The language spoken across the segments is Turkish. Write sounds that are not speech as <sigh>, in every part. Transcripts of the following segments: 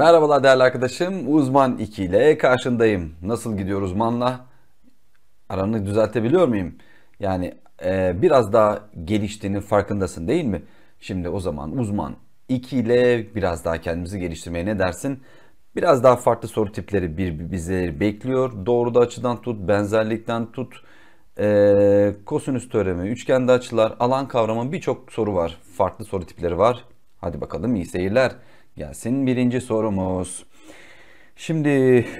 Merhabalar değerli arkadaşım. Uzman 2 ile karşındayım. Nasıl gidiyor uzmanla? Aranı düzeltebiliyor muyum? Yani e, biraz daha geliştiğinin farkındasın değil mi? Şimdi o zaman uzman 2 ile biraz daha kendimizi geliştirmeye ne dersin? Biraz daha farklı soru tipleri bir, bizleri bekliyor. Doğru da açıdan tut, benzerlikten tut. E, kosinüs teoremi, üçgende açılar, alan kavramı birçok soru var. Farklı soru tipleri var. Hadi bakalım iyi seyirler. Gelsin birinci sorumuz. Şimdi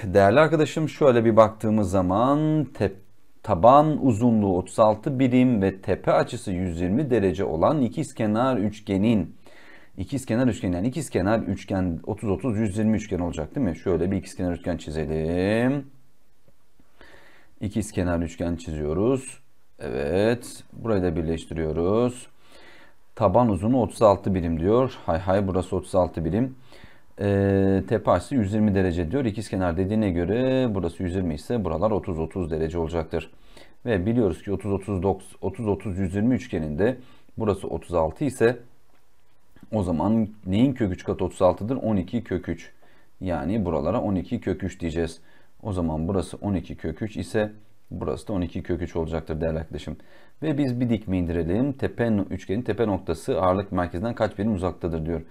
değerli arkadaşım şöyle bir baktığımız zaman tep taban uzunluğu 36 birim ve tepe açısı 120 derece olan ikizkenar üçgenin ikizkenar üçgen yani ikizkenar üçgen 30 30 120 üçgen olacak değil mi? Şöyle bir ikizkenar üçgen çizelim. İkizkenar üçgen çiziyoruz. Evet, burayı da birleştiriyoruz. Taban uzunu 36 birim diyor. Hay hay burası 36 birim. E, tepe açısı 120 derece diyor. İkizkenar dediğine göre burası 120 ise buralar 30-30 derece olacaktır. Ve biliyoruz ki 30-30-120 üçgeninde burası 36 ise o zaman neyin kök köküç katı 36'dır? 12 kök köküç. Yani buralara 12 kök köküç diyeceğiz. O zaman burası 12 kök köküç ise burası da 12 köküç olacaktır değerli arkadaşım. Ve biz bir dikme indirelim. Tepe üçgenin tepe noktası ağırlık merkezinden kaç birim uzaktadır diyor.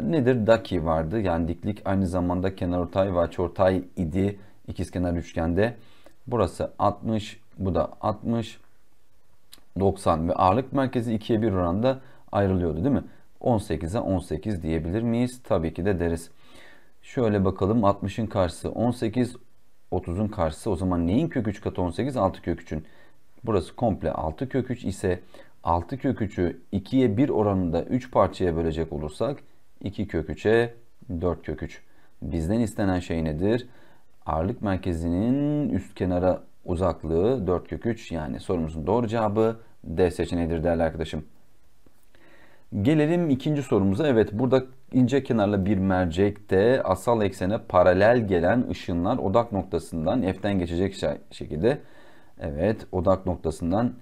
Nedir? Daki vardı. Yani diklik aynı zamanda kenarortay ve açıortay idi ikizkenar üçgende. Burası 60, bu da 60, 90 ve ağırlık merkezi 2'ye 1 oranda ayrılıyordu değil mi? 18'e 18 diyebilir miyiz? Tabii ki de deriz. Şöyle bakalım 60'ın karşısı 18, 30'un karşısı o zaman neyin kök 3 katı 18? 6 kök 3'ün. Burası komple 6 kök 3 ise 6 kök 3'ü 2'ye 1 oranında 3 parçaya bölecek olursak 2 kök 3'e 4 kök 3. Bizden istenen şey nedir? Ağırlık merkezinin üst kenara uzaklığı 4 kök 3 yani sorumuzun doğru cevabı D seçeneğidir değerli arkadaşım. Gelelim ikinci sorumuza. Evet burada ince kenarlı bir mercekte asal eksene paralel gelen ışınlar odak noktasından F'den geçecek şekilde Evet odak noktasından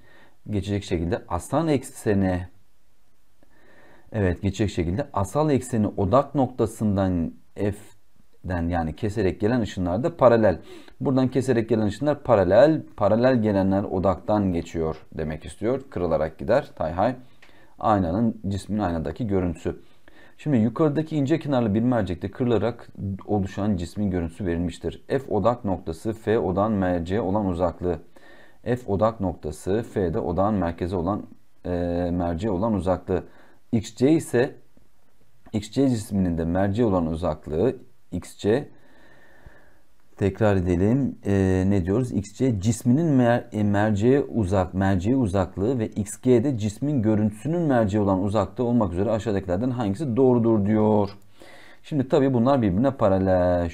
geçecek şekilde asal ekseni Evet geçecek şekilde asal ekseni odak noktasından F'den yani keserek gelen ışınlar da paralel. Buradan keserek gelen ışınlar paralel. Paralel gelenler odaktan geçiyor demek istiyor. Kırılarak gider. Tayhay. Aynanın cismin aynadaki görüntüsü. Şimdi yukarıdaki ince kenarlı bir mercekte kırılarak oluşan cismin görüntüsü verilmiştir. F odak noktası F odan MC olan uzaklığı. F odak noktası, F de odağın merkezi olan e, merceğe olan uzaklığı. XC ise XC cisminin de merceğe olan uzaklığı XC tekrar edelim. E, ne diyoruz? XC cisminin mer, e, merceğe uzak, merceğe uzaklığı ve XG de cismin görüntüsünün merceğe olan uzaklığı olmak üzere aşağıdakilerden hangisi doğrudur diyor. Şimdi tabii bunlar birbirine paralel.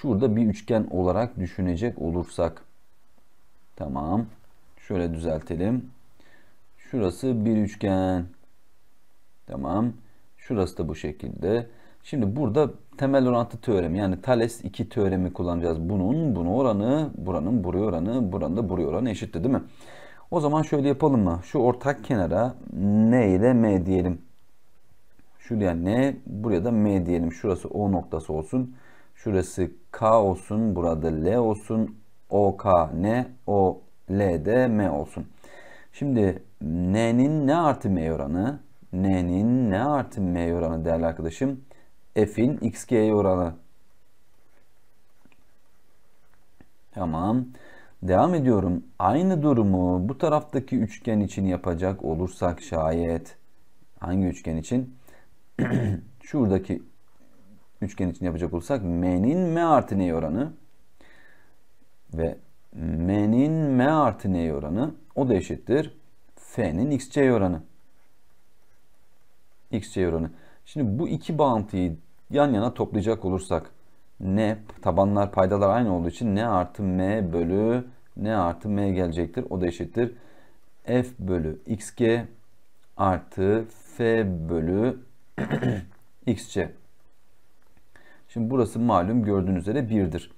Şurada bir üçgen olarak düşünecek olursak Tamam. Şöyle düzeltelim. Şurası bir üçgen. Tamam. Şurası da bu şekilde. Şimdi burada temel orantı teoremi yani Thales 2 teoremi kullanacağız. Bunun bunu oranı, buranın buraya oranı, buranın da buraya oranı eşittir değil mi? O zaman şöyle yapalım mı? Şu ortak kenara N ile M diyelim. Şuraya N, buraya da M diyelim. Şurası O noktası olsun. Şurası K olsun, burada L olsun, o O K N L D M olsun. Şimdi N'nin ne artı M oranı? N'nin ne artı M oranı değerli arkadaşım? F'in XG oranı. Tamam. Devam ediyorum. Aynı durumu bu taraftaki üçgen için yapacak olursak şayet hangi üçgen için? <clears throat> Şuradaki üçgen için yapacak olursak m'nin m artı ne oranı? Ve m'nin m artı n oranı o da eşittir f'nin xc oranı. xc oranı. Şimdi bu iki bağıntıyı yan yana toplayacak olursak n tabanlar paydalar aynı olduğu için n artı m bölü n artı m gelecektir. O da eşittir f bölü xg artı f bölü <clears throat> xc. Şimdi burası malum gördüğünüz üzere 1'dir.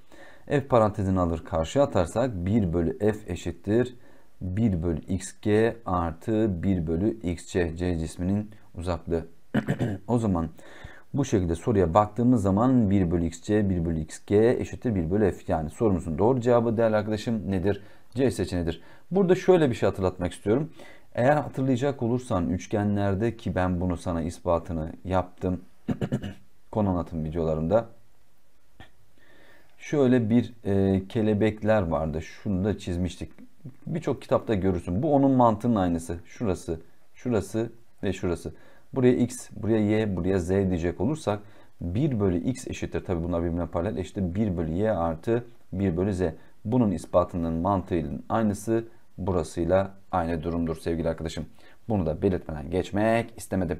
F parantezini alır karşıya atarsak 1 bölü F eşittir 1 bölü XG artı 1 bölü XC C cisminin uzaklığı. <clears throat> o zaman bu şekilde soruya baktığımız zaman 1 bölü XC 1 bölü XG eşittir 1 bölü F. Yani sorumuzun doğru cevabı değerli arkadaşım nedir? C seçenidir. Burada şöyle bir şey hatırlatmak istiyorum. Eğer hatırlayacak olursan üçgenlerde ki ben bunu sana ispatını yaptım <clears throat> konu anlatım videolarımda şöyle bir e, kelebekler vardı. Şunu da çizmiştik. Birçok kitapta görürsün. Bu onun mantığının aynısı. Şurası, şurası ve şurası. Buraya x, buraya y, buraya z diyecek olursak 1 bölü x eşittir. Tabi bunlar birbirine paralel İşte 1 bölü y artı 1 bölü z. Bunun ispatının mantığının aynısı burasıyla aynı durumdur sevgili arkadaşım. Bunu da belirtmeden geçmek istemedim.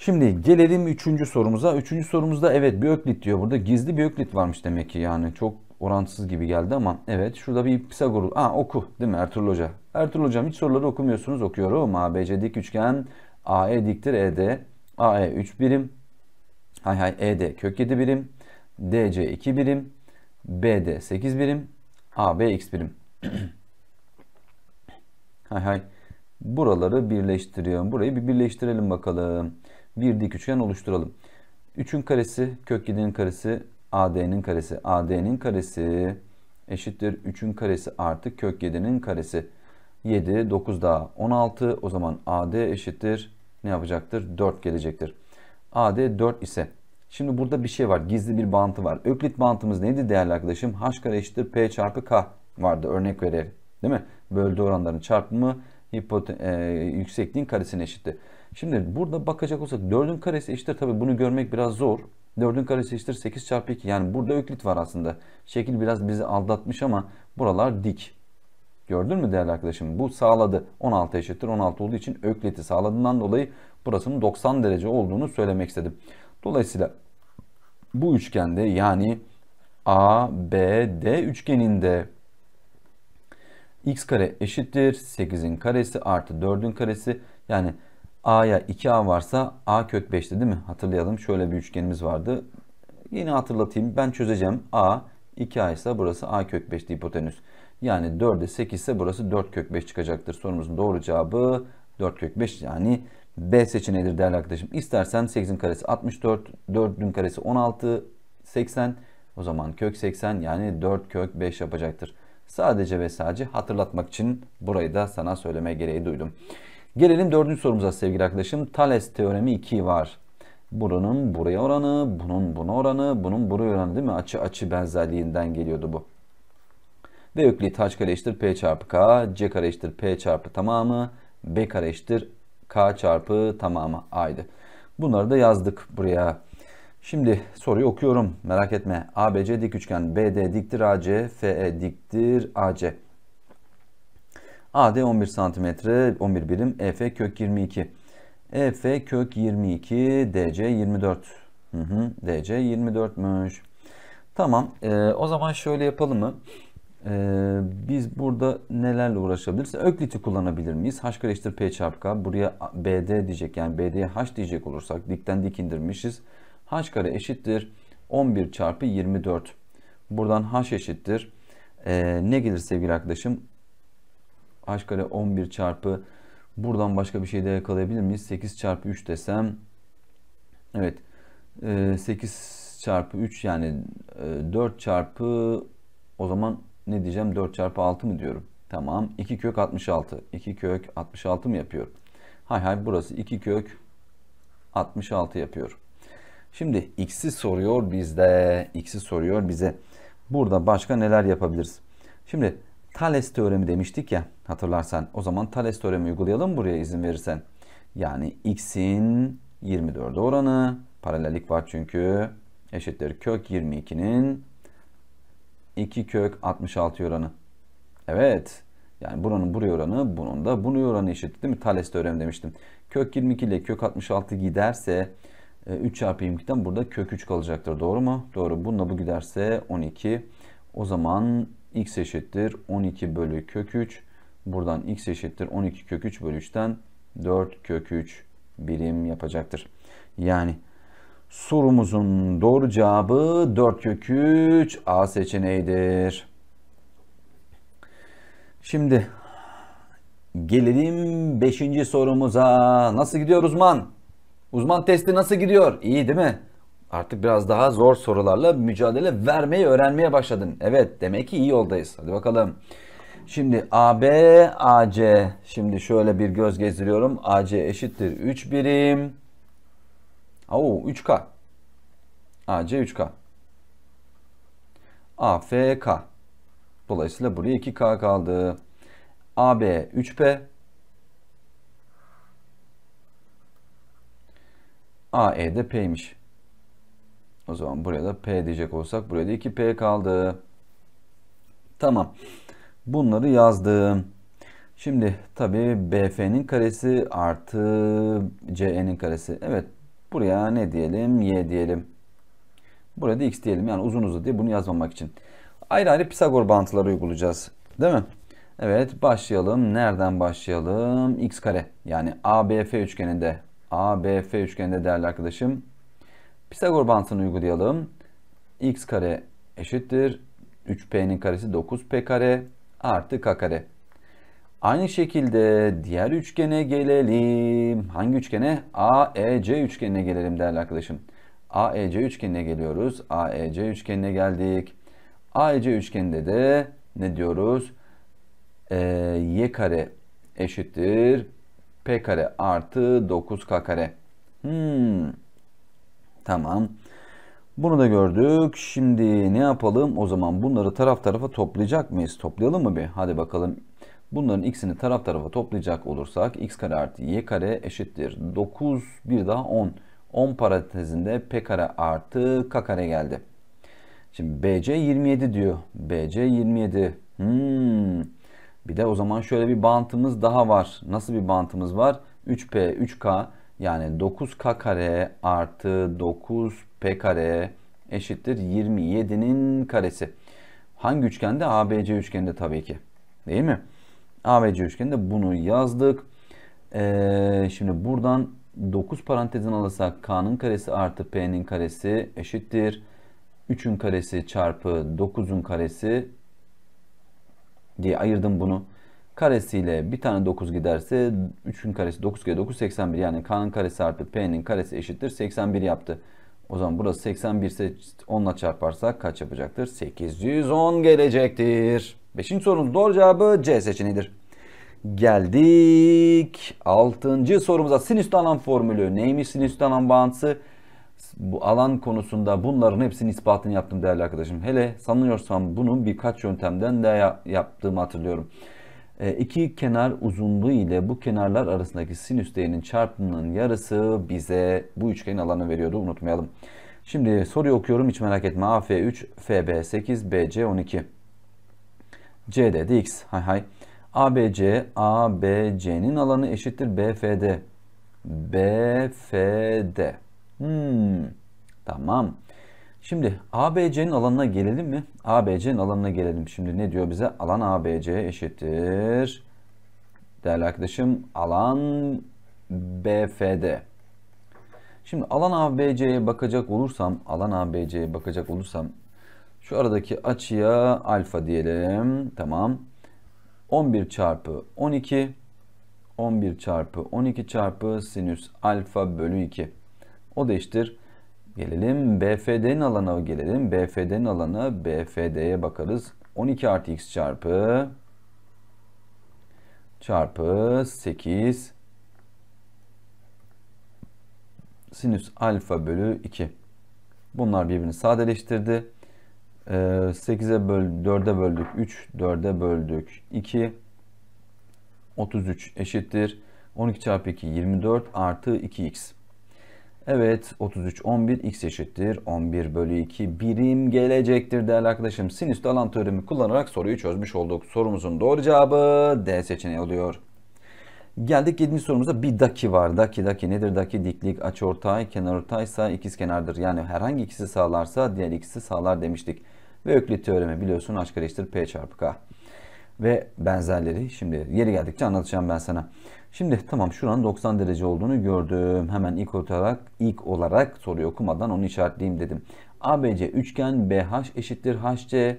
Şimdi gelelim üçüncü sorumuza. Üçüncü sorumuzda evet bir öklit diyor. Burada gizli bir öklit varmış demek ki yani. Çok orantısız gibi geldi ama evet şurada bir Pisagor. Aa oku değil mi Ertuğrul Hoca? Ertuğrul Hocam hiç soruları okumuyorsunuz. Okuyorum. ABC dik üçgen. AE diktir ED. AE 3 birim. Hay hay ED kök 7 birim. DC 2 birim. BD 8 birim. AB x birim. <clears throat> hay hay. Buraları birleştiriyorum. Burayı bir birleştirelim bakalım bir dik üçgen oluşturalım. 3'ün karesi kök 7'nin karesi AD'nin karesi. AD'nin karesi eşittir 3'ün karesi artı kök 7'nin karesi. 7, 9 daha 16. O zaman AD eşittir ne yapacaktır? 4 gelecektir. AD 4 ise şimdi burada bir şey var. Gizli bir bağıntı var. Öklit bağıntımız neydi değerli arkadaşım? H kare eşittir P çarpı K vardı örnek vererek. Değil mi? Bölde oranların çarpımı e, yüksekliğin karesine eşittir. Şimdi burada bakacak olsak 4'ün karesi eşittir. Tabi bunu görmek biraz zor. 4'ün karesi eşittir 8 çarpı 2. Yani burada öklit var aslında. Şekil biraz bizi aldatmış ama buralar dik. Gördün mü değerli arkadaşım? Bu sağladı. 16 eşittir 16 olduğu için ökliti sağladığından dolayı burasının 90 derece olduğunu söylemek istedim. Dolayısıyla bu üçgende yani ABD üçgeninde x kare eşittir 8'in karesi artı 4'ün karesi yani A'ya 2A varsa A kök 5'ti değil mi? Hatırlayalım şöyle bir üçgenimiz vardı. Yine hatırlatayım ben çözeceğim. A 2A ise burası A kök 5'ti hipotenüs. Yani 4'e 8 ise burası 4 kök 5 çıkacaktır. Sorumuzun doğru cevabı 4 kök 5 yani B seçeneğidir değerli arkadaşım. İstersen 8'in karesi 64, 4'ün karesi 16, 80. O zaman kök 80 yani 4 kök 5 yapacaktır. Sadece ve sadece hatırlatmak için burayı da sana söylemeye gereği duydum. Gelelim dördüncü sorumuza sevgili arkadaşım. Thales teoremi 2 var. Buranın buraya oranı, bunun buna oranı, bunun buraya oranı değil mi? Açı açı benzerliğinden geliyordu bu. Ve Öklid h kare eşittir p çarpı k, c kare eşittir p çarpı tamamı, b kare eşittir k çarpı tamamı a'ydı. Bunları da yazdık buraya. Şimdi soruyu okuyorum. Merak etme. ABC dik üçgen, BD diktir AC, FE diktir AC. AD 11 santimetre 11 birim EF kök 22. EF kök 22 DC 24. Hı hı, DC 24'müş. Tamam e, o zaman şöyle yapalım mı? E, biz burada nelerle uğraşabiliriz? Öklit'i kullanabilir miyiz? H kare eşittir P çarpı K. Buraya BD diyecek yani BD'ye H diyecek olursak dikten dik indirmişiz. H kare eşittir 11 çarpı 24. Buradan H eşittir. E, ne gelir sevgili arkadaşım? h kare 11 çarpı buradan başka bir şey de yakalayabilir miyiz? 8 çarpı 3 desem evet 8 e, çarpı 3 yani 4 e, çarpı o zaman ne diyeceğim 4 çarpı 6 mı diyorum. Tamam 2 kök 66 2 kök 66 mı yapıyorum? Hay hay burası 2 kök 66 yapıyor. Şimdi x'i soruyor bizde. x'i soruyor bize. Burada başka neler yapabiliriz? Şimdi Thales teoremi demiştik ya hatırlarsan. O zaman Thales teoremi uygulayalım buraya izin verirsen. Yani x'in 24'e oranı paralellik var çünkü eşittir kök 22'nin 2 kök 66 oranı. Evet. Yani buranın buraya oranı, bunun da bunu oranı eşit değil mi? Thales teoremi demiştim. Kök 22 ile kök 66 giderse 3 e, çarpı 22'den burada kök 3 kalacaktır. Doğru mu? Doğru. Bununla bu giderse 12. O zaman x eşittir 12 bölü kök 3. Buradan x eşittir 12 kök 3 bölü 3'ten 4 kök 3 birim yapacaktır. Yani sorumuzun doğru cevabı 4 kök 3 A seçeneğidir. Şimdi gelelim 5. sorumuza. Nasıl gidiyor uzman? Uzman testi nasıl gidiyor? İyi değil mi? Artık biraz daha zor sorularla mücadele vermeyi öğrenmeye başladın. Evet demek ki iyi yoldayız. Hadi bakalım. Şimdi AB, AC. Şimdi şöyle bir göz gezdiriyorum. AC eşittir 3 birim. Oo 3K. AC 3K. AFK. Dolayısıyla buraya 2K kaldı. AB 3P. AE de P'ymiş. O zaman buraya da P diyecek olsak buraya da 2P kaldı. Tamam. Bunları yazdım. Şimdi tabii BF'nin karesi artı CE'nin karesi. Evet buraya ne diyelim? Y diyelim. Buraya da X diyelim. Yani uzun uzun diye bunu yazmamak için. Ayrı ayrı Pisagor bağıntıları uygulayacağız. Değil mi? Evet başlayalım. Nereden başlayalım? X kare. Yani ABF üçgeninde. ABF üçgeninde değerli arkadaşım. Pisagor bantını uygulayalım. x kare eşittir. 3p'nin karesi 9p kare artı k kare. Aynı şekilde diğer üçgene gelelim. Hangi üçgene? AEC üçgenine gelelim değerli arkadaşım. AEC üçgenine geliyoruz. AEC üçgenine geldik. AEC üçgeninde de ne diyoruz? Ee, y kare eşittir p kare artı 9k kare. Hmm. Tamam. Bunu da gördük. Şimdi ne yapalım? O zaman bunları taraf tarafa toplayacak mıyız? Toplayalım mı bir? Hadi bakalım. Bunların x'ini taraf tarafa toplayacak olursak x kare artı y kare eşittir. 9 bir daha 10. 10 parantezinde p kare artı k kare geldi. Şimdi bc 27 diyor. bc 27. Hmm. Bir de o zaman şöyle bir bantımız daha var. Nasıl bir bantımız var? 3p 3k yani 9k kare artı 9p kare eşittir 27'nin karesi. Hangi üçgende? ABC üçgende tabii ki. Değil mi? ABC üçgende bunu yazdık. Ee, şimdi buradan 9 parantezin alırsak k'nın karesi artı p'nin karesi eşittir. 3'ün karesi çarpı 9'un karesi diye ayırdım bunu karesiyle bir tane 9 giderse 3'ün karesi 9 kere 9 81 yani k'nın karesi artı p'nin karesi eşittir 81 yaptı. O zaman burası 81 ise onla çarparsak kaç yapacaktır? 810 gelecektir. Beşinci sorunun doğru cevabı C seçeneğidir. Geldik 6. sorumuza sinüs alan formülü neymiş sinüs alan bağıntısı? Bu alan konusunda bunların hepsini ispatını yaptım değerli arkadaşım. Hele sanıyorsam bunu birkaç yöntemden de yaptığımı hatırlıyorum. E, iki kenar uzunluğu ile bu kenarlar arasındaki sinüs değinin çarpımının yarısı bize bu üçgenin alanı veriyordu unutmayalım. Şimdi soruyu okuyorum hiç merak etme. AF3, FB8, BC12. CD dx. Hay hay. ABC, ABC'nin alanı eşittir BFD. BFD. Hmm. Tamam. Şimdi ABC'nin alanına gelelim mi? ABC'nin alanına gelelim. Şimdi ne diyor bize? Alan ABC eşittir. Değerli arkadaşım alan BFD. Şimdi alan ABC'ye bakacak olursam, alan ABC'ye bakacak olursam şu aradaki açıya alfa diyelim. Tamam. 11 çarpı 12 11 çarpı 12 çarpı sinüs alfa bölü 2. O da Gelelim BFD'nin alana gelelim. BFD'nin alana BFD'ye bakarız. 12 artı x çarpı çarpı 8 sinüs alfa bölü 2. Bunlar birbirini sadeleştirdi. 8'e ee, böl 4'e böldük 3, 4'e böldük 2. 33 eşittir. 12 çarpı 2 24 artı 2x. Evet 33 11 x eşittir 11 bölü 2 birim gelecektir değerli arkadaşım. Sinüs alan teoremi kullanarak soruyu çözmüş olduk. Sorumuzun doğru cevabı D seçeneği oluyor. Geldik 7. sorumuza bir daki var. Daki daki nedir? Daki diklik açıortay kenarortaysa ikiz kenardır. Yani herhangi ikisi sağlarsa diğer ikisi sağlar demiştik. Ve Öklit teoremi biliyorsun h eşittir p çarpı k. Ve benzerleri şimdi yeri geldikçe anlatacağım ben sana. Şimdi tamam şuranın 90 derece olduğunu gördüm. Hemen ilk olarak ilk olarak soruyu okumadan onu işaretleyeyim dedim. ABC üçgen BH eşittir HC.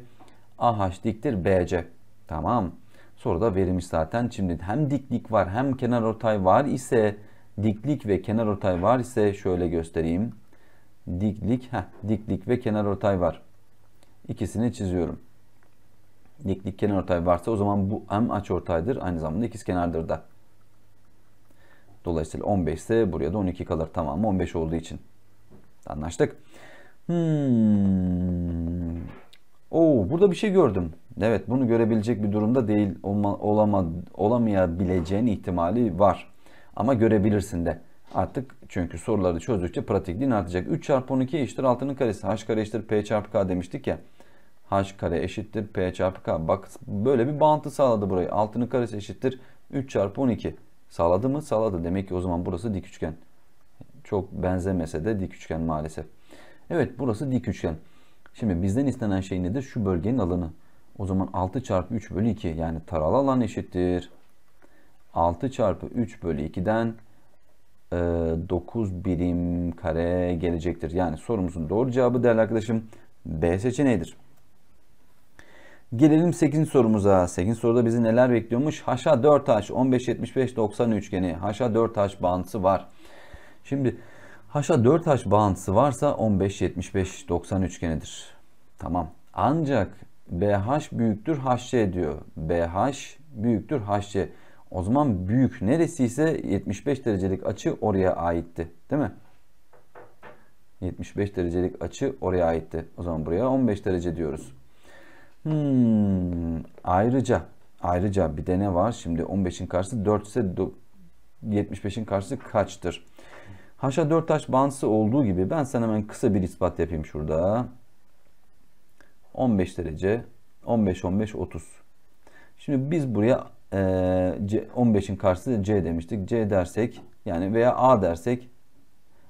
AH diktir BC. Tamam. Soruda verilmiş zaten. Şimdi hem diklik var hem kenar ortay var ise diklik ve kenar ortay var ise şöyle göstereyim. Diklik, heh, diklik ve kenar ortay var. İkisini çiziyorum. Diklik kenar ortay varsa o zaman bu hem açı ortaydır aynı zamanda ikiz kenardır da. Dolayısıyla 15 ise buraya da 12 kalır. mı 15 olduğu için. Anlaştık. Hmm. Oo, burada bir şey gördüm. Evet bunu görebilecek bir durumda değil olma, olama, olamayabileceğin ihtimali var. Ama görebilirsin de. Artık çünkü soruları çözdükçe pratikliğin artacak. 3 çarpı 12 eşittir 6'nın karesi. H kare eşittir P çarpı K demiştik ya. H kare eşittir P çarpı K. Bak böyle bir bağıntı sağladı burayı. 6'nın karesi eşittir 3 çarpı 12. Sağladı mı? Sağladı. Demek ki o zaman burası dik üçgen. Çok benzemese de dik üçgen maalesef. Evet burası dik üçgen. Şimdi bizden istenen şey nedir? Şu bölgenin alanı. O zaman 6 çarpı 3 bölü 2 yani taralı alan eşittir. 6 çarpı 3 bölü 2'den 9 e, birim kare gelecektir. Yani sorumuzun doğru cevabı değerli arkadaşım B seçeneğidir. Gelelim 8. sorumuza. 8. soruda bizi neler bekliyormuş? Haşa 4H 15-75-90 üçgeni. Haşa 4H bağıntısı var. Şimdi haşa 4H bağıntısı varsa 15-75-90 üçgenidir. Tamam. Ancak BH büyüktür HC diyor. BH büyüktür HC. O zaman büyük neresi ise 75 derecelik açı oraya aitti. Değil mi? 75 derecelik açı oraya aitti. O zaman buraya 15 derece diyoruz. Hmm, ayrıca ayrıca bir de ne var? Şimdi 15'in karşısı 4 ise 75'in karşısı kaçtır? Haşa 4 taş bansı olduğu gibi ben sana hemen kısa bir ispat yapayım şurada. 15 derece 15 15 30. Şimdi biz buraya e, 15'in karşısı C demiştik. C dersek yani veya A dersek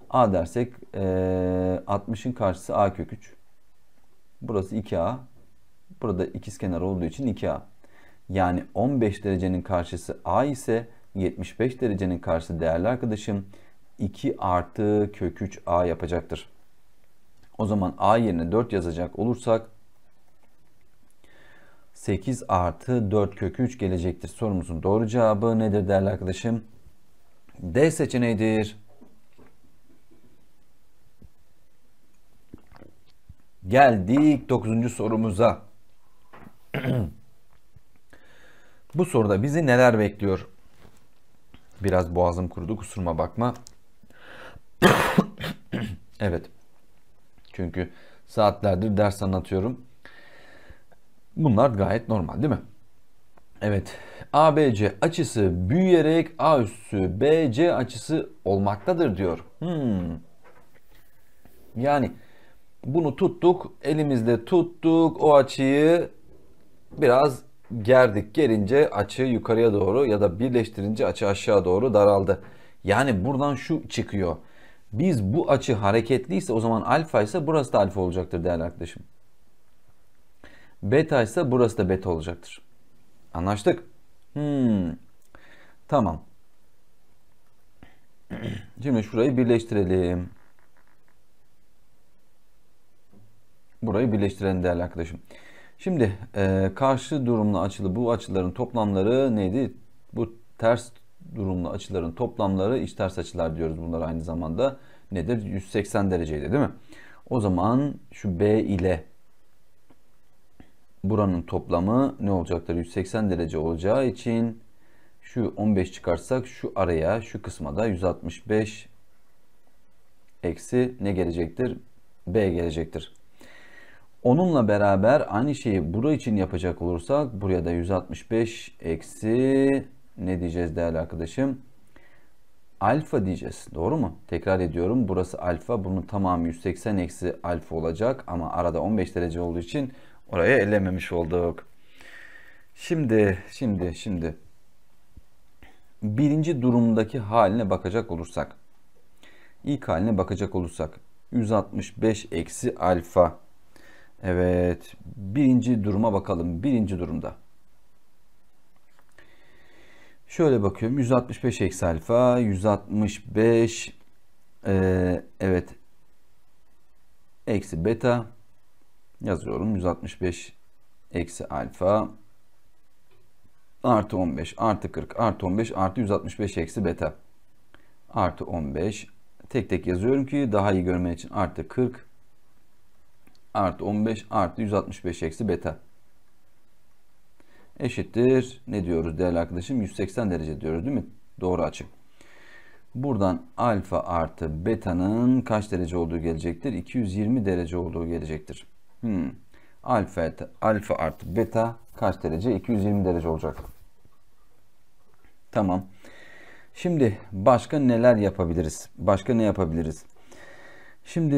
A dersek e, 60'ın karşısı A kök 3. Burası 2A. Burada ikiz kenar olduğu için 2A. Yani 15 derecenin karşısı A ise 75 derecenin karşısı değerli arkadaşım 2 artı kök 3A yapacaktır. O zaman A yerine 4 yazacak olursak 8 artı 4 kök 3 gelecektir. Sorumuzun doğru cevabı nedir değerli arkadaşım? D seçeneğidir. Geldik 9. sorumuza. <clears throat> Bu soruda bizi neler bekliyor? Biraz boğazım kurudu kusuruma bakma. <clears throat> evet. Çünkü saatlerdir ders anlatıyorum. Bunlar gayet normal değil mi? Evet. ABC açısı büyüyerek A üssü BC açısı olmaktadır diyor. Hmm. Yani bunu tuttuk, elimizde tuttuk o açıyı biraz gerdik. Gerince açı yukarıya doğru ya da birleştirince açı aşağı doğru daraldı. Yani buradan şu çıkıyor. Biz bu açı hareketliyse o zaman alfa ise burası da alfa olacaktır değerli arkadaşım. Beta ise burası da beta olacaktır. Anlaştık. Hmm. Tamam. <clears throat> Şimdi şurayı birleştirelim. Burayı birleştirelim değerli arkadaşım. Şimdi e, karşı durumlu açılı bu açıların toplamları neydi? Bu ters durumlu açıların toplamları iç ters açılar diyoruz bunlar aynı zamanda. Nedir? 180 dereceydi değil mi? O zaman şu B ile buranın toplamı ne olacaktır? 180 derece olacağı için şu 15 çıkarsak şu araya şu kısma da 165 eksi ne gelecektir? B gelecektir. Onunla beraber aynı şeyi bura için yapacak olursak buraya da 165 eksi ne diyeceğiz değerli arkadaşım? Alfa diyeceğiz. Doğru mu? Tekrar ediyorum. Burası alfa. Bunun tamamı 180 eksi alfa olacak. Ama arada 15 derece olduğu için oraya elememiş olduk. Şimdi, şimdi, şimdi. Birinci durumdaki haline bakacak olursak. ilk haline bakacak olursak. 165 eksi alfa Evet, birinci duruma bakalım. Birinci durumda. Şöyle bakıyorum. 165 eksi alfa, 165 ee, evet eksi beta yazıyorum. 165 eksi alfa artı 15 artı 40 artı 15 artı 165 eksi beta artı 15 tek tek yazıyorum ki daha iyi görmen için artı 40 artı 15 artı 165 eksi beta. Eşittir. Ne diyoruz değerli arkadaşım? 180 derece diyoruz değil mi? Doğru açı. Buradan alfa artı beta'nın kaç derece olduğu gelecektir? 220 derece olduğu gelecektir. Hmm. Alfa, alfa artı beta kaç derece? 220 derece olacak. Tamam. Şimdi başka neler yapabiliriz? Başka ne yapabiliriz? Şimdi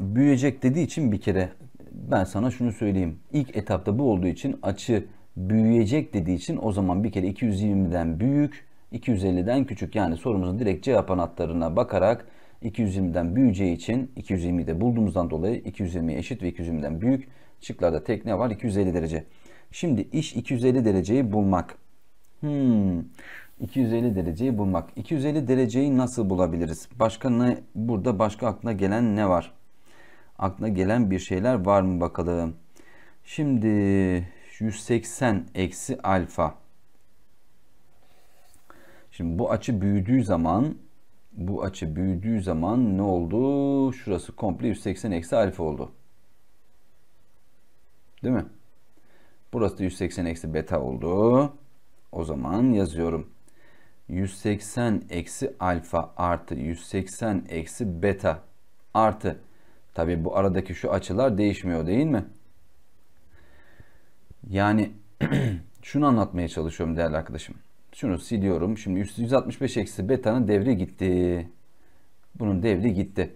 büyüyecek dediği için bir kere ben sana şunu söyleyeyim. İlk etapta bu olduğu için açı büyüyecek dediği için o zaman bir kere 220'den büyük, 250'den küçük. Yani sorumuzun direkt cevap anahtarına bakarak 220'den büyüyeceği için 220'yi de bulduğumuzdan dolayı 220'ye eşit ve 220'den büyük. Şıklarda tek ne var? 250 derece. Şimdi iş 250 dereceyi bulmak. Hmm. 250 dereceyi bulmak. 250 dereceyi nasıl bulabiliriz? Başka ne burada başka aklına gelen ne var? aklına gelen bir şeyler var mı bakalım. Şimdi 180 eksi alfa. Şimdi bu açı büyüdüğü zaman bu açı büyüdüğü zaman ne oldu? Şurası komple 180 eksi alfa oldu. Değil mi? Burası da 180 eksi beta oldu. O zaman yazıyorum. 180 eksi alfa artı 180 eksi beta artı Tabi bu aradaki şu açılar değişmiyor değil mi? Yani <clears throat> şunu anlatmaya çalışıyorum değerli arkadaşım. Şunu siliyorum. Şimdi 165 eksi beta'nın devri gitti. Bunun devri gitti.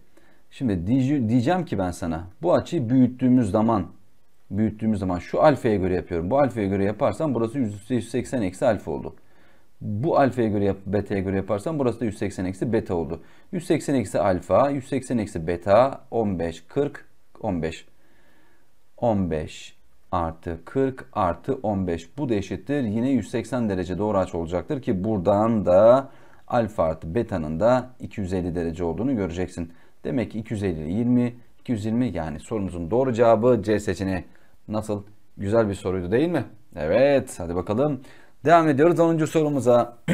Şimdi diyeceğim ki ben sana bu açıyı büyüttüğümüz zaman büyüttüğümüz zaman şu alfaya göre yapıyorum. Bu alfaya göre yaparsam burası %180 eksi alfa oldu bu alfaya göre yap, beta'ya göre yaparsam burası da 180 eksi beta oldu. 180 eksi alfa, 180 eksi beta, 15, 40, 15. 15 artı 40 artı 15. Bu da eşittir. Yine 180 derece doğru aç olacaktır ki buradan da alfa artı beta'nın da 250 derece olduğunu göreceksin. Demek ki 250 20, 220 yani sorumuzun doğru cevabı C seçeneği. Nasıl? Güzel bir soruydu değil mi? Evet hadi bakalım. Devam ediyoruz 10. sorumuza. <clears throat>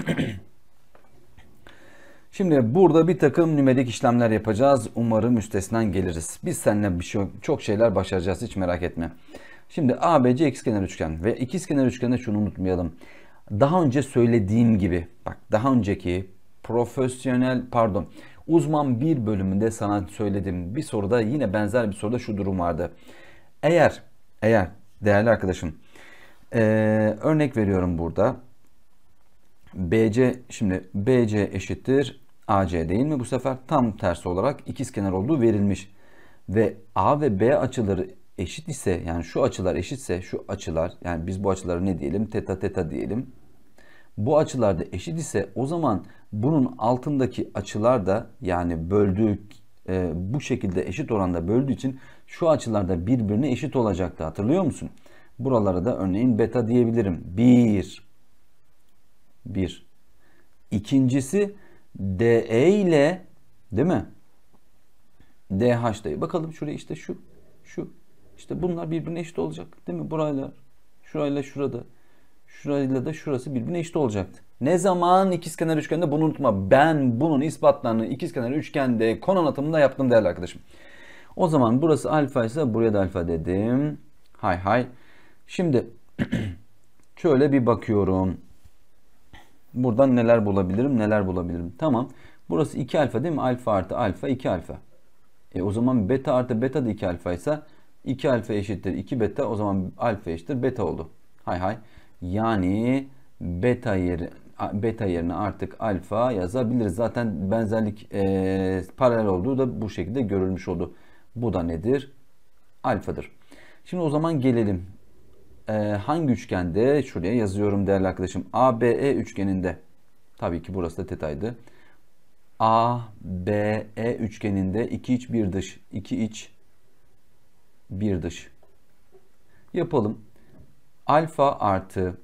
Şimdi burada bir takım nümerik işlemler yapacağız. Umarım üstesinden geliriz. Biz seninle bir şey, çok şeyler başaracağız hiç merak etme. Şimdi ABC ikizkenar üçgen ve ikizkenar üçgende şunu unutmayalım. Daha önce söylediğim gibi bak daha önceki profesyonel pardon uzman bir bölümünde sana söyledim. Bir soruda yine benzer bir soruda şu durum vardı. Eğer eğer değerli arkadaşım ee, örnek veriyorum burada. BC şimdi BC eşittir AC değil mi? Bu sefer tam tersi olarak ikiz kenar olduğu verilmiş. Ve A ve B açıları eşit ise yani şu açılar eşitse şu açılar yani biz bu açıları ne diyelim? Teta teta diyelim. Bu açılar da eşit ise o zaman bunun altındaki açılar da yani böldüğü e, bu şekilde eşit oranda böldüğü için şu açılar da birbirine eşit olacaktı. Hatırlıyor musun? Buralara da örneğin beta diyebilirim. 1 1 İkincisi DE ile değil mi? DH'dayı. Bakalım şuraya işte şu şu. İşte bunlar birbirine eşit olacak. Değil mi? Burayla şurayla şurada. Şurayla da şurası birbirine eşit olacaktı. Ne zaman ikizkenar üçgende bunu unutma. Ben bunun ispatlarını ikizkenar üçgende kon anlatımında yaptım değerli arkadaşım. O zaman burası alfa ise buraya da alfa dedim. Hay hay. Şimdi <clears throat> şöyle bir bakıyorum. Buradan neler bulabilirim neler bulabilirim. Tamam. Burası 2 alfa değil mi? Alfa artı alfa 2 alfa. E o zaman beta artı beta da 2 alfa ise 2 alfa eşittir 2 beta o zaman alfa eşittir beta oldu. Hay hay. Yani beta yeri beta yerine artık alfa yazabiliriz. Zaten benzerlik e, paralel olduğu da bu şekilde görülmüş oldu. Bu da nedir? Alfadır. Şimdi o zaman gelelim e, hangi üçgende? Şuraya yazıyorum değerli arkadaşım. ABE üçgeninde. Tabii ki burası da tetaydı. ABE üçgeninde iki iç bir dış. iki iç bir dış. Yapalım. Alfa artı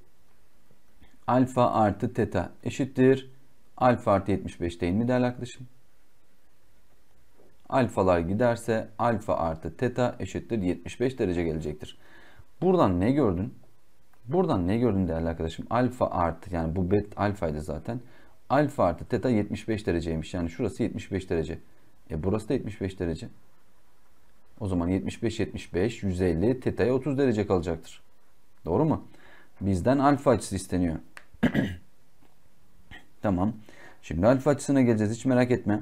alfa artı teta eşittir. Alfa artı 75 değil mi değerli arkadaşım? Alfalar giderse alfa artı teta eşittir 75 derece gelecektir. Buradan ne gördün? Buradan ne gördün değerli arkadaşım? Alfa artı yani bu bet alfaydı zaten. Alfa artı teta 75 dereceymiş. Yani şurası 75 derece. E burası da 75 derece. O zaman 75 75 150 teta'ya 30 derece kalacaktır. Doğru mu? Bizden alfa açısı isteniyor. <clears throat> tamam. Şimdi alfa açısına geleceğiz hiç merak etme.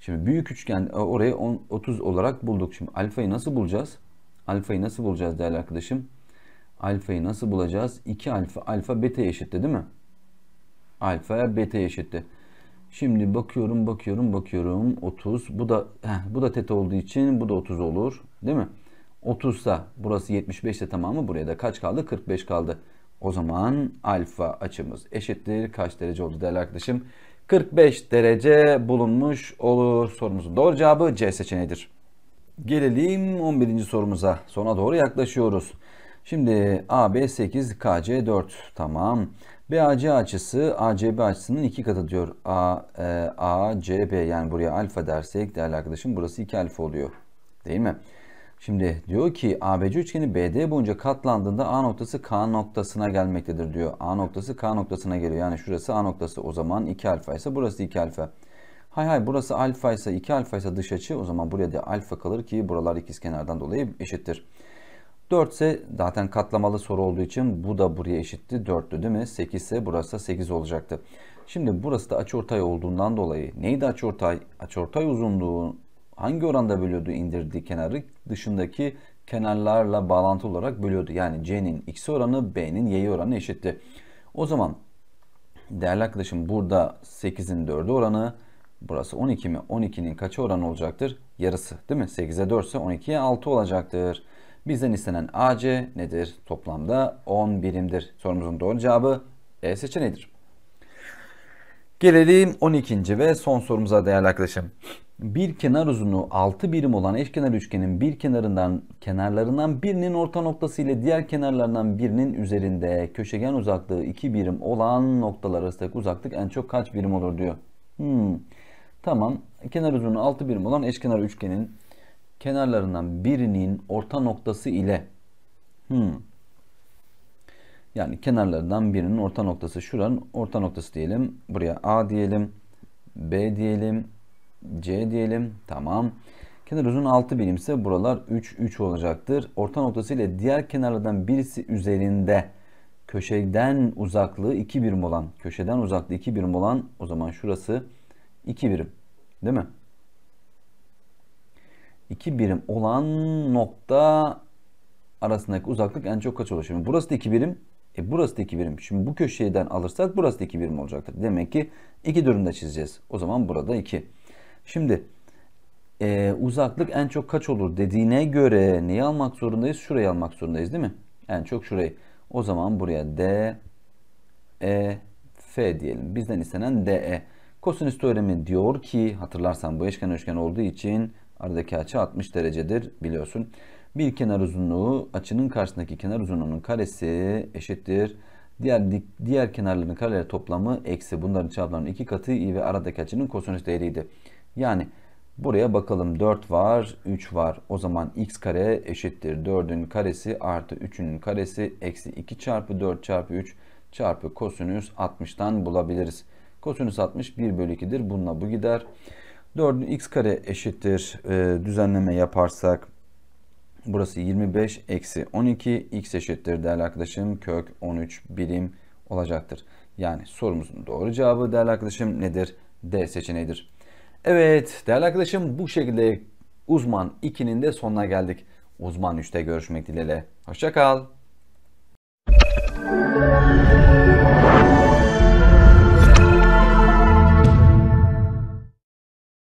Şimdi büyük üçgen e, orayı 30 olarak bulduk. Şimdi alfayı nasıl bulacağız? Alfayı nasıl bulacağız değerli arkadaşım? Alfayı nasıl bulacağız? 2 alfa, alfa beta eşitti değil mi? Alfa beta eşitti. Şimdi bakıyorum, bakıyorum, bakıyorum. 30. Bu da heh, bu da teta olduğu için bu da 30 olur. Değil mi? 30 da, burası 75 ise tamamı buraya da kaç kaldı? 45 kaldı. O zaman alfa açımız eşittir. Kaç derece oldu değerli arkadaşım? 45 derece bulunmuş olur. Sorumuzun doğru cevabı C seçeneğidir. Gelelim 11. sorumuza. Sona doğru yaklaşıyoruz. Şimdi AB 8, KC 4. Tamam. BAC açısı ACB açısının iki katı diyor. A, e, ACB yani buraya alfa dersek değerli arkadaşım burası 2 alfa oluyor. Değil mi? Şimdi diyor ki ABC üçgeni BD boyunca katlandığında A noktası K noktasına gelmektedir diyor. A noktası K noktasına geliyor. Yani şurası A noktası o zaman 2 alfa ise burası 2 alfa. Hay hay burası alfa ise 2 alfa ise dış açı o zaman buraya da alfa kalır ki buralar ikiz kenardan dolayı eşittir. 4 ise zaten katlamalı soru olduğu için bu da buraya eşitti. 4'tü değil mi? 8 ise burası da 8 olacaktı. Şimdi burası da açıortay olduğundan dolayı neydi açıortay? Açıortay uzunluğu hangi oranda bölüyordu indirdiği kenarı? Dışındaki kenarlarla bağlantı olarak bölüyordu. Yani C'nin X oranı B'nin Y oranı eşitti. O zaman değerli arkadaşım burada 8'in 4'ü oranı Burası 12 mi? 12'nin kaçı oran olacaktır? Yarısı değil mi? 8'e 4 ise 12'ye 6 olacaktır. Bizden istenen AC nedir? Toplamda 10 birimdir. Sorumuzun doğru cevabı E seçeneğidir. Gelelim 12. ve son sorumuza değerli arkadaşım. Bir kenar uzunluğu 6 birim olan eşkenar üçgenin bir kenarından kenarlarından birinin orta noktası ile diğer kenarlarından birinin üzerinde köşegen uzaklığı 2 birim olan noktalar arasındaki uzaklık en çok kaç birim olur diyor. Hmm. Tamam. Kenar uzunluğu 6 birim olan eşkenar üçgenin kenarlarından birinin orta noktası ile hmm. yani kenarlarından birinin orta noktası şuranın orta noktası diyelim. Buraya A diyelim. B diyelim. C diyelim. Tamam. Kenar uzun 6 birimse buralar 3 3 olacaktır. Orta noktası ile diğer kenarlardan birisi üzerinde köşeden uzaklığı 2 birim olan köşeden uzaklığı 2 birim olan o zaman şurası 2 birim. Değil mi? 2 birim olan nokta arasındaki uzaklık en çok kaç olur? Şimdi burası da 2 birim. E burası da 2 birim. Şimdi bu köşeden alırsak burası da 2 birim olacaktır. Demek ki 2 durumda çizeceğiz. O zaman burada 2. Şimdi e, uzaklık en çok kaç olur dediğine göre neyi almak zorundayız? Şurayı almak zorundayız değil mi? En çok şurayı. O zaman buraya D, E, F diyelim. Bizden istenen D, E. Kosinüs teoremi diyor ki hatırlarsan bu eşken üçgen olduğu için aradaki açı 60 derecedir biliyorsun. Bir kenar uzunluğu açının karşısındaki kenar uzunluğunun karesi eşittir. Diğer diğer kenarların kareleri toplamı eksi bunların çarpımlarının iki katı i ve aradaki açının kosinüs değeriydi. Yani buraya bakalım 4 var 3 var o zaman x kare eşittir 4'ün karesi artı 3'ünün karesi eksi 2 çarpı 4 çarpı 3 çarpı kosinüs 60'tan bulabiliriz. Kosinüs 60 1 bölü 2'dir. Bununla bu gider. 4'ün x kare eşittir e, düzenleme yaparsak burası 25 eksi 12 x eşittir değerli arkadaşım kök 13 birim olacaktır. Yani sorumuzun doğru cevabı değerli arkadaşım nedir? D seçeneğidir. Evet değerli arkadaşım bu şekilde uzman 2'nin de sonuna geldik. Uzman 3'te görüşmek dileğiyle. Hoşça kal.